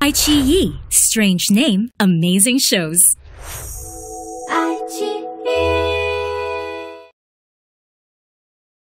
Ai Chi Yi. Strange name, amazing shows.